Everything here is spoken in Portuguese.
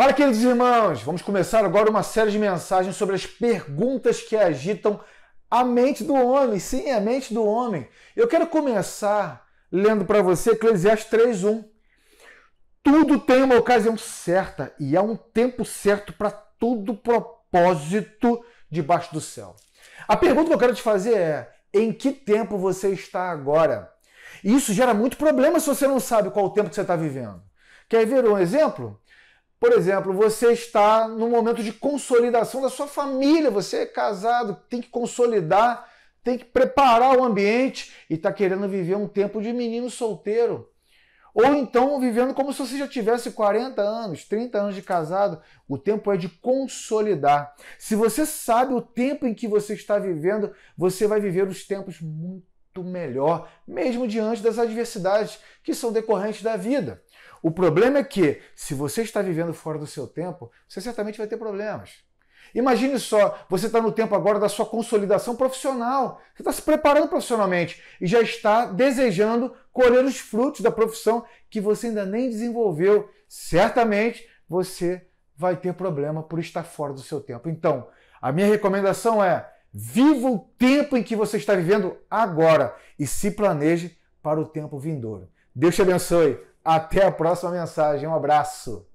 Fala, queridos irmãos! Vamos começar agora uma série de mensagens sobre as perguntas que agitam a mente do homem. Sim, a mente do homem. Eu quero começar lendo para você Eclesiastes 3:1. Tudo tem uma ocasião certa e há um tempo certo para todo propósito debaixo do céu. A pergunta que eu quero te fazer é: em que tempo você está agora? E isso gera muito problema se você não sabe qual o tempo que você está vivendo. Quer ver um exemplo? Por exemplo, você está no momento de consolidação da sua família, você é casado, tem que consolidar, tem que preparar o ambiente e está querendo viver um tempo de menino solteiro. Ou então vivendo como se você já tivesse 40 anos, 30 anos de casado. O tempo é de consolidar. Se você sabe o tempo em que você está vivendo, você vai viver os tempos muito melhor, mesmo diante das adversidades que são decorrentes da vida. O problema é que, se você está vivendo fora do seu tempo, você certamente vai ter problemas. Imagine só, você está no tempo agora da sua consolidação profissional, você está se preparando profissionalmente e já está desejando colher os frutos da profissão que você ainda nem desenvolveu. Certamente você vai ter problema por estar fora do seu tempo. Então, a minha recomendação é Viva o tempo em que você está vivendo agora e se planeje para o tempo vindouro. Deus te abençoe. Até a próxima mensagem. Um abraço.